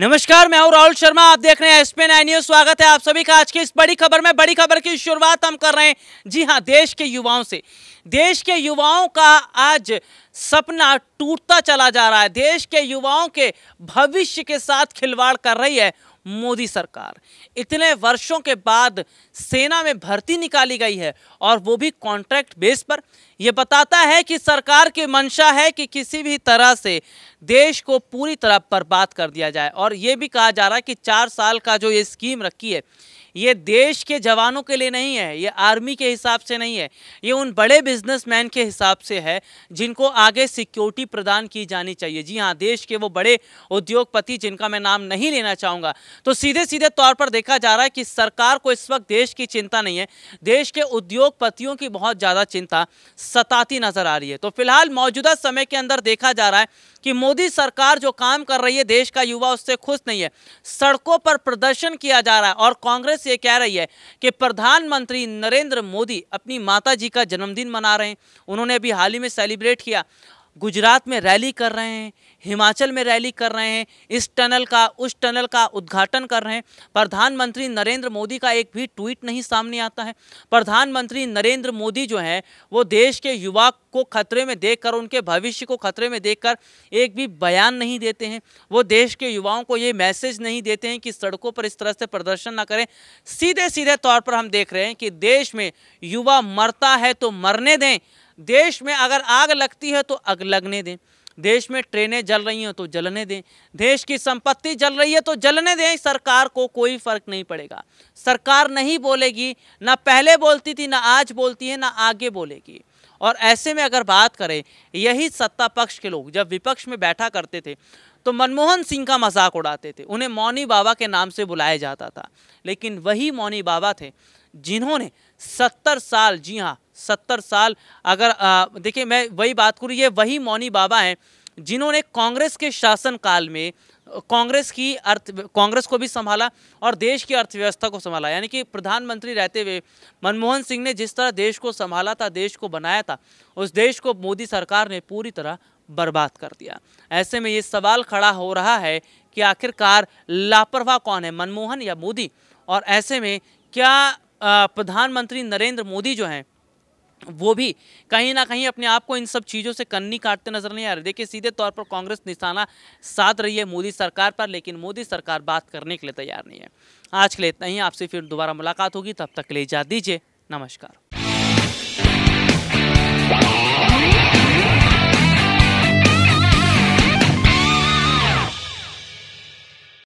नमस्कार मैं हूं राहुल शर्मा आप देख रहे हैं एसपी नाइन न्यूज स्वागत है आप सभी का आज की इस बड़ी खबर में बड़ी खबर की शुरुआत हम कर रहे हैं जी हां देश के युवाओं से देश के युवाओं का आज सपना टूटता चला जा रहा है देश के युवाओं के भविष्य के साथ खिलवाड़ कर रही है मोदी सरकार इतने वर्षों के बाद सेना में भर्ती निकाली गई है और वो भी कॉन्ट्रैक्ट बेस पर यह बताता है कि सरकार की मंशा है कि किसी भी तरह से देश को पूरी तरह बर्बाद कर दिया जाए और ये भी कहा जा रहा है कि चार साल का जो ये स्कीम रखी है ये देश के जवानों के लिए नहीं है ये आर्मी के हिसाब से नहीं है ये उन बड़े बिजनेसमैन के हिसाब से है जिनको आगे सिक्योरिटी प्रदान की जानी चाहिए जी हाँ देश के वो बड़े उद्योगपति जिनका मैं नाम नहीं लेना चाहूँगा तो सीधे सीधे तौर पर देखा जा रहा है कि सरकार को इस वक्त देश की चिंता नहीं है देश के उद्योगपतियों की बहुत ज़्यादा चिंता सताती नज़र आ रही है तो फिलहाल मौजूदा समय के अंदर देखा जा रहा है कि मोदी सरकार जो काम कर रही है देश का युवा उससे खुश नहीं है सड़कों पर प्रदर्शन किया जा रहा है और कांग्रेस कांग्रेस ये कह रही है कि प्रधानमंत्री नरेंद्र मोदी अपनी माता जी का जन्मदिन मना रहे हैं उन्होंने अभी हाल ही में सेलिब्रेट किया गुजरात में रैली कर रहे हैं हिमाचल में रैली कर रहे हैं इस टनल का उस टनल का उद्घाटन कर रहे हैं प्रधानमंत्री नरेंद्र मोदी का एक भी ट्वीट नहीं सामने आता है प्रधानमंत्री नरेंद्र मोदी जो है वो देश के युवा को खतरे में देखकर उनके भविष्य को खतरे में देखकर एक भी बयान नहीं देते हैं वो देश के युवाओं को ये मैसेज नहीं देते हैं कि सड़कों पर इस तरह से प्रदर्शन ना करें सीधे सीधे तौर पर हम देख रहे हैं कि देश में युवा मरता है तो मरने दें देश में अगर आग लगती है तो आग लगने दें देश में ट्रेनें जल रही हैं तो जलने दें देश की संपत्ति जल रही है तो जलने दें सरकार को कोई फ़र्क नहीं पड़ेगा सरकार नहीं बोलेगी ना पहले बोलती थी ना आज बोलती है ना आगे बोलेगी और ऐसे में अगर बात करें यही सत्ता पक्ष के लोग जब विपक्ष में बैठा करते थे तो मनमोहन सिंह का मजाक उड़ाते थे उन्हें मौनी बाबा के नाम से बुलाया जाता था लेकिन वही मौनी बाबा थे जिन्होंने सत्तर साल जी हाँ सत्तर साल अगर देखिए मैं वही बात करूँ ये वही मौनी बाबा हैं जिन्होंने कांग्रेस के शासनकाल में कांग्रेस की अर्थ कांग्रेस को भी संभाला और देश की अर्थव्यवस्था को संभाला यानी कि प्रधानमंत्री रहते हुए मनमोहन सिंह ने जिस तरह देश को संभाला था देश को बनाया था उस देश को मोदी सरकार ने पूरी तरह बर्बाद कर दिया ऐसे में ये सवाल खड़ा हो रहा है कि आखिरकार लापरवाह कौन है मनमोहन या मोदी और ऐसे में क्या प्रधानमंत्री नरेंद्र मोदी जो हैं वो भी कहीं ना कहीं अपने आप को इन सब चीज़ों से कन्नी काटते नजर नहीं आ रहे देखिए सीधे तौर पर कांग्रेस निशाना साध रही है मोदी सरकार पर लेकिन मोदी सरकार बात करने के लिए तैयार नहीं है आज के लिए इतना ही आपसे फिर दोबारा मुलाकात होगी तब तक के लिए जा दीजिए नमस्कार